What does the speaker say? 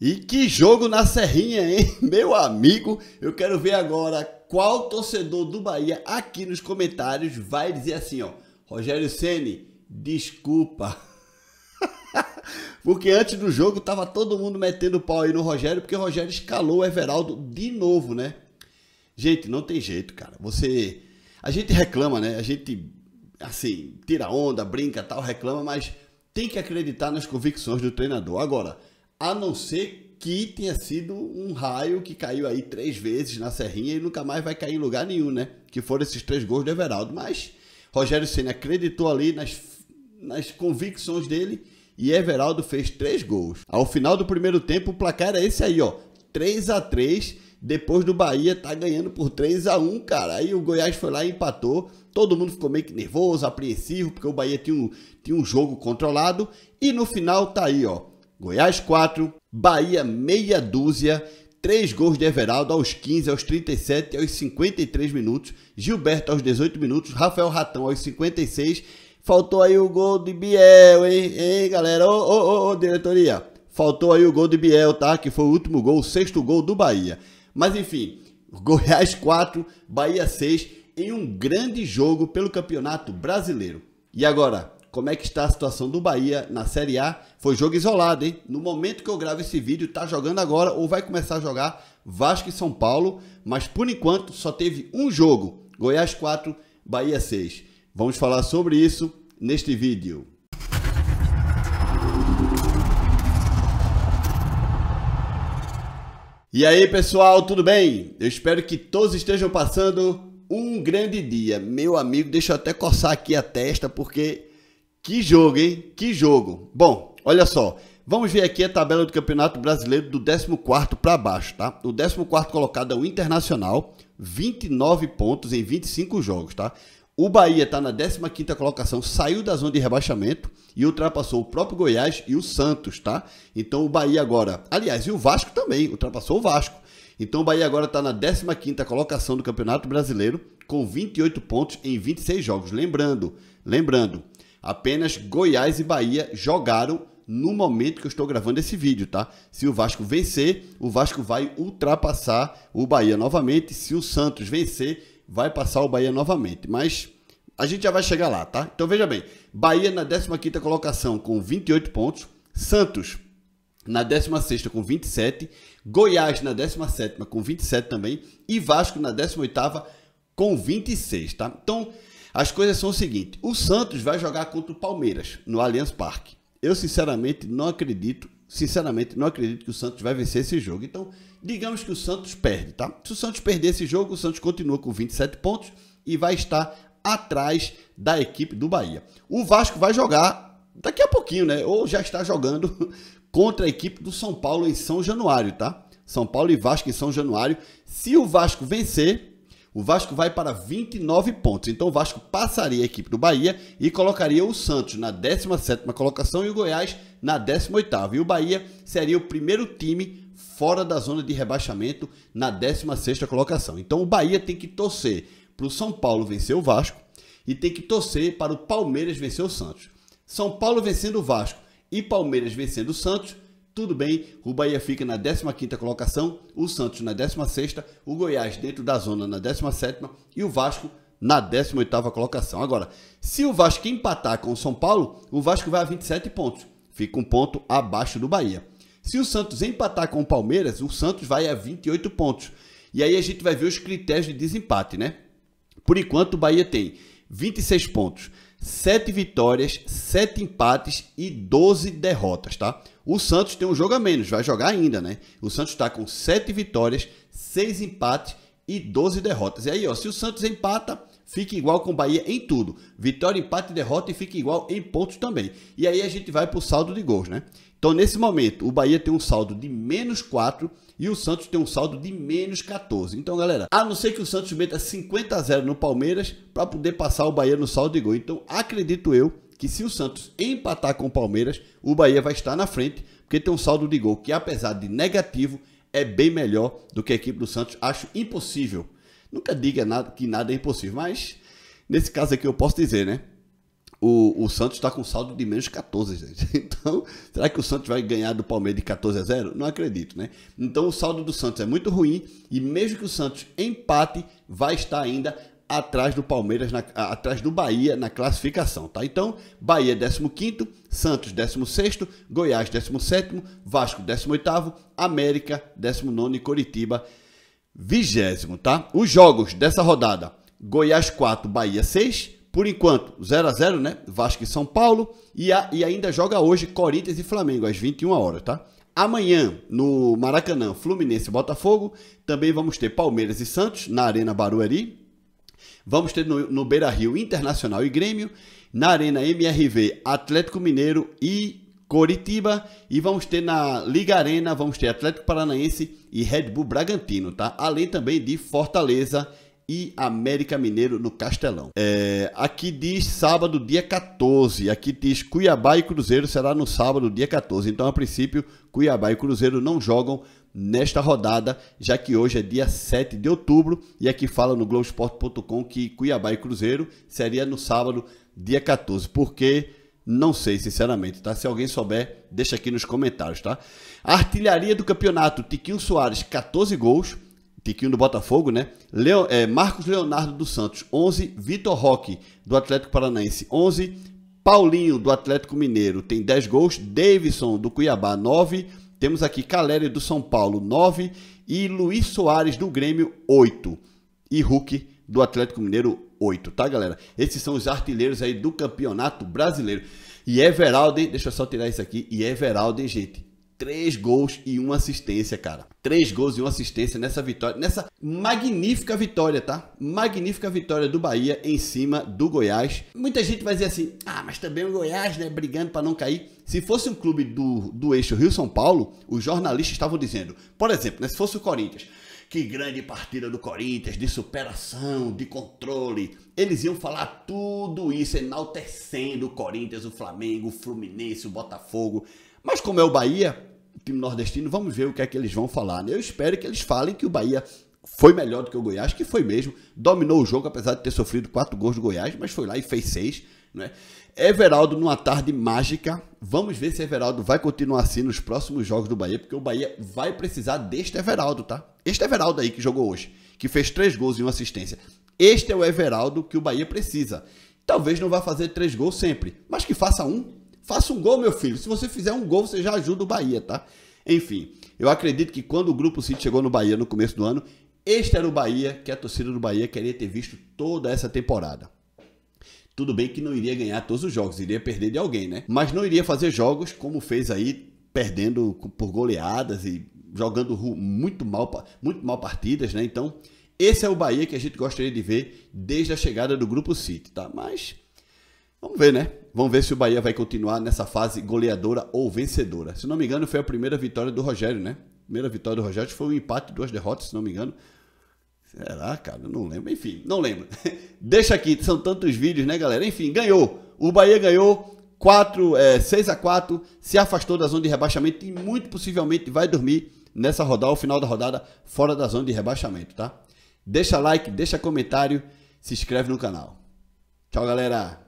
E que jogo na Serrinha, hein? Meu amigo, eu quero ver agora qual torcedor do Bahia aqui nos comentários vai dizer assim, ó, Rogério Ceni, desculpa. porque antes do jogo tava todo mundo metendo pau aí no Rogério, porque o Rogério escalou o Everaldo de novo, né? Gente, não tem jeito, cara. Você a gente reclama, né? A gente assim, tira onda, brinca, tal, reclama, mas tem que acreditar nas convicções do treinador. Agora, a não ser que tenha sido um raio que caiu aí três vezes na Serrinha e nunca mais vai cair em lugar nenhum, né? Que foram esses três gols do Everaldo. Mas Rogério Senna acreditou ali nas, nas convicções dele e Everaldo fez três gols. Ao final do primeiro tempo, o placar era é esse aí, ó. 3 a 3 depois do Bahia tá ganhando por 3 a 1 cara. Aí o Goiás foi lá e empatou. Todo mundo ficou meio que nervoso, apreensivo, porque o Bahia tinha um, tinha um jogo controlado. E no final tá aí, ó. Goiás 4, Bahia meia dúzia, 3 gols de Everaldo aos 15, aos 37, aos 53 minutos, Gilberto aos 18 minutos, Rafael Ratão aos 56. Faltou aí o gol de Biel, hein, hein galera? Ô, ô, ô, diretoria. Faltou aí o gol de Biel, tá? Que foi o último gol, o sexto gol do Bahia. Mas enfim, Goiás 4, Bahia 6, em um grande jogo pelo Campeonato Brasileiro. E agora, como é que está a situação do Bahia na Série A. Foi jogo isolado, hein? No momento que eu gravo esse vídeo, tá jogando agora ou vai começar a jogar Vasco e São Paulo, mas por enquanto só teve um jogo, Goiás 4, Bahia 6. Vamos falar sobre isso neste vídeo. E aí pessoal, tudo bem? Eu espero que todos estejam passando um grande dia. Meu amigo, deixa eu até coçar aqui a testa porque que jogo, hein? Que jogo. Bom, olha só. Vamos ver aqui a tabela do Campeonato Brasileiro do 14 para baixo, tá? O 14 colocado é o Internacional, 29 pontos em 25 jogos, tá? O Bahia está na 15ª colocação, saiu da zona de rebaixamento e ultrapassou o próprio Goiás e o Santos, tá? Então o Bahia agora, aliás, e o Vasco também, ultrapassou o Vasco. Então o Bahia agora está na 15ª colocação do Campeonato Brasileiro com 28 pontos em 26 jogos. Lembrando, lembrando, Apenas Goiás e Bahia jogaram no momento que eu estou gravando esse vídeo, tá? Se o Vasco vencer, o Vasco vai ultrapassar o Bahia novamente. Se o Santos vencer, vai passar o Bahia novamente. Mas a gente já vai chegar lá, tá? Então veja bem, Bahia na 15ª colocação com 28 pontos, Santos na 16ª com 27, Goiás na 17ª com 27 também e Vasco na 18ª com 26, tá? Então, as coisas são o seguinte: o Santos vai jogar contra o Palmeiras no Allianz Parque. Eu sinceramente não acredito, sinceramente não acredito que o Santos vai vencer esse jogo. Então, digamos que o Santos perde, tá? Se o Santos perder esse jogo, o Santos continua com 27 pontos e vai estar atrás da equipe do Bahia. O Vasco vai jogar daqui a pouquinho, né? Ou já está jogando contra a equipe do São Paulo em São Januário, tá? São Paulo e Vasco em São Januário. Se o Vasco vencer, o Vasco vai para 29 pontos. Então o Vasco passaria a equipe do Bahia e colocaria o Santos na 17ª colocação e o Goiás na 18ª. E o Bahia seria o primeiro time fora da zona de rebaixamento na 16ª colocação. Então o Bahia tem que torcer para o São Paulo vencer o Vasco e tem que torcer para o Palmeiras vencer o Santos. São Paulo vencendo o Vasco e Palmeiras vencendo o Santos, tudo bem, o Bahia fica na 15ª colocação, o Santos na 16ª, o Goiás dentro da zona na 17ª e o Vasco na 18ª colocação. Agora, se o Vasco empatar com o São Paulo, o Vasco vai a 27 pontos, fica um ponto abaixo do Bahia. Se o Santos empatar com o Palmeiras, o Santos vai a 28 pontos. E aí a gente vai ver os critérios de desempate, né? Por enquanto, o Bahia tem 26 pontos. 7 vitórias, 7 empates e 12 derrotas, tá? O Santos tem um jogo a menos, vai jogar ainda, né? O Santos está com 7 vitórias, 6 empates e 12 derrotas. E aí, ó, se o Santos empata, fica igual com o Bahia em tudo. Vitória, empate, derrota e fica igual em pontos também. E aí a gente vai para o saldo de gols, né? Então, nesse momento, o Bahia tem um saldo de menos 4 e o Santos tem um saldo de menos 14. Então, galera, a não ser que o Santos meta 50 a 0 no Palmeiras para poder passar o Bahia no saldo de gol. Então, acredito eu que se o Santos empatar com o Palmeiras, o Bahia vai estar na frente, porque tem um saldo de gol que, apesar de negativo, é bem melhor do que a equipe do Santos. Acho impossível Nunca diga nada, que nada é impossível, mas nesse caso aqui eu posso dizer, né? O, o Santos está com saldo de menos 14, gente. Então, será que o Santos vai ganhar do Palmeiras de 14 a 0? Não acredito, né? Então, o saldo do Santos é muito ruim e mesmo que o Santos empate, vai estar ainda atrás do Palmeiras, na, atrás do Bahia na classificação, tá? Então, Bahia 15º, Santos 16º, Goiás 17º, Vasco 18º, América 19º e Coritiba vigésimo, tá? Os jogos dessa rodada: Goiás 4, Bahia 6. Por enquanto, 0 a 0 né? Vasco e São Paulo. E, a, e ainda joga hoje Corinthians e Flamengo, às 21 horas, tá? Amanhã, no Maracanã, Fluminense e Botafogo. Também vamos ter Palmeiras e Santos, na Arena Barueri. Vamos ter no, no Beira Rio Internacional e Grêmio. Na Arena MRV, Atlético Mineiro e Coritiba e vamos ter na Liga Arena, vamos ter Atlético Paranaense e Red Bull Bragantino, tá? Além também de Fortaleza e América Mineiro no Castelão. É, aqui diz sábado, dia 14. Aqui diz Cuiabá e Cruzeiro será no sábado, dia 14. Então, a princípio, Cuiabá e Cruzeiro não jogam nesta rodada, já que hoje é dia 7 de outubro. E aqui fala no Globoesporte.com que Cuiabá e Cruzeiro seria no sábado, dia 14. Porque não sei, sinceramente, tá? Se alguém souber, deixa aqui nos comentários, tá? Artilharia do campeonato, Tiquinho Soares, 14 gols. Tiquinho do Botafogo, né? Leo, é, Marcos Leonardo do Santos, 11. Vitor Roque, do Atlético Paranaense, 11. Paulinho, do Atlético Mineiro, tem 10 gols. Davidson, do Cuiabá, 9. Temos aqui Caleri, do São Paulo, 9. E Luiz Soares, do Grêmio, 8. E Hulk, do Atlético Mineiro, 8, tá, galera? Esses são os artilheiros aí do Campeonato Brasileiro. E Everaldo, hein? deixa eu só tirar isso aqui. E Everaldo, hein, gente? Três gols e uma assistência, cara. Três gols e uma assistência nessa vitória, nessa magnífica vitória, tá? Magnífica vitória do Bahia em cima do Goiás. Muita gente vai dizer assim: ah, mas também o Goiás, né? Brigando para não cair. Se fosse um clube do, do eixo Rio-São Paulo, os jornalistas estavam dizendo, por exemplo, né, se fosse o Corinthians, que grande partida do Corinthians, de superação, de controle. Eles iam falar tudo isso enaltecendo o Corinthians, o Flamengo, o Fluminense, o Botafogo. Mas como é o Bahia, o time nordestino, vamos ver o que é que eles vão falar. Né? Eu espero que eles falem que o Bahia foi melhor do que o Goiás, que foi mesmo. Dominou o jogo, apesar de ter sofrido quatro gols do Goiás, mas foi lá e fez seis. Né? Everaldo numa tarde mágica. Vamos ver se Everaldo vai continuar assim nos próximos jogos do Bahia, porque o Bahia vai precisar deste Everaldo, tá? Este Everaldo aí que jogou hoje, que fez três gols e uma assistência. Este é o Everaldo que o Bahia precisa. Talvez não vá fazer três gols sempre, mas que faça um. Faça um gol, meu filho. Se você fizer um gol, você já ajuda o Bahia, tá? Enfim, eu acredito que quando o Grupo City chegou no Bahia no começo do ano, este era o Bahia que a torcida do Bahia queria ter visto toda essa temporada. Tudo bem que não iria ganhar todos os jogos, iria perder de alguém, né? Mas não iria fazer jogos como fez aí, perdendo por goleadas e jogando muito mal, muito mal partidas, né? Então, esse é o Bahia que a gente gostaria de ver desde a chegada do Grupo City, tá? Mas vamos ver, né? Vamos ver se o Bahia vai continuar nessa fase goleadora ou vencedora. Se não me engano, foi a primeira vitória do Rogério, né? Primeira vitória do Rogério foi um empate, duas derrotas, se não me engano. Será, cara? não lembro. Enfim, não lembro. Deixa aqui, são tantos vídeos, né, galera? Enfim, ganhou. O Bahia ganhou 4, é, 6 a 4 se afastou da zona de rebaixamento e muito possivelmente vai dormir nessa rodada, o final da rodada, fora da zona de rebaixamento, tá? Deixa like, deixa comentário, se inscreve no canal. Tchau, galera!